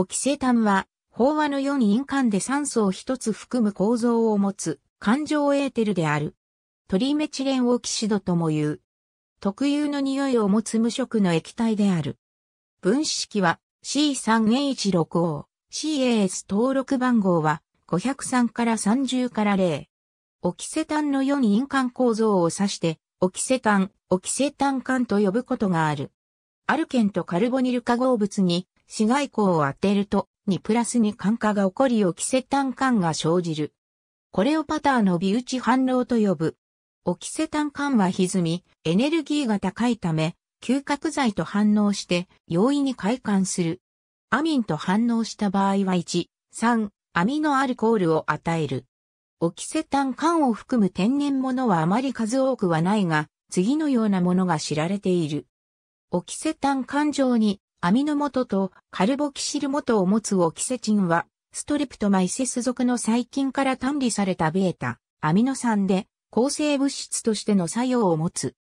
オキセタンは、飽和の4陰間で酸素を一つ含む構造を持つ、環状エーテルである。トリメチレンオキシドとも言う。特有の匂いを持つ無色の液体である。分子式は C3H6O、CAS 登録番号は503から30から0。オキセタンの4陰間構造を指して、オキセタン、オキセタン管と呼ぶことがある。アルケンとカルボニル化合物に紫外光を当てると、2プラスに感化が起こりオキセタン感が生じる。これをパターの微打ち反応と呼ぶ。オキセタン感は歪み、エネルギーが高いため、嗅覚剤と反応して容易に快感する。アミンと反応した場合は1、3、アミノアルコールを与える。オキセタン感を含む天然物はあまり数多くはないが、次のようなものが知られている。オキセタン感情にアミノ元とカルボキシル元を持つオキセチンは、ストリプトマイセス属の細菌から単離されたベータ、アミノ酸で、抗生物質としての作用を持つ。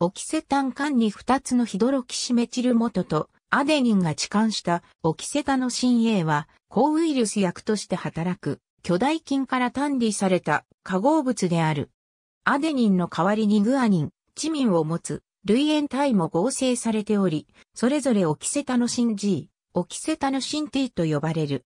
オキセタン間に2つのヒドロキシメチル元とアデニンが置換したオキセタノシン A は抗ウイルス薬として働く巨大菌から単離された化合物である。アデニンの代わりにグアニン、チミンを持つ類縁体も合成されており、それぞれオキセタノシン G、オキセタノシン T と呼ばれる。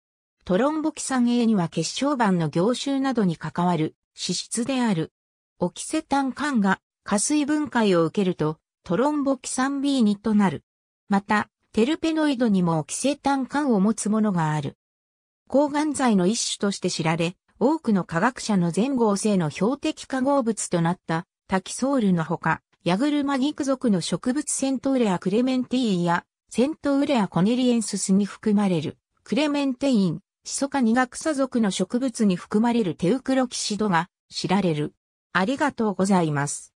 トロンボキサン A には結晶板の凝集などに関わる脂質である。オキセタン缶が加水分解を受けるとトロンボキサン B2 となる。また、テルペノイドにもオキセタン缶を持つものがある。抗がん剤の一種として知られ、多くの科学者の全合成の標的化合物となったタキソールのほか、ヤグルマギク属の植物セントウレアクレメンティーやセントウレアコネリエンススに含まれるクレメンテイン、シソカニガクサ属の植物に含まれるテウクロキシドが知られる。ありがとうございます。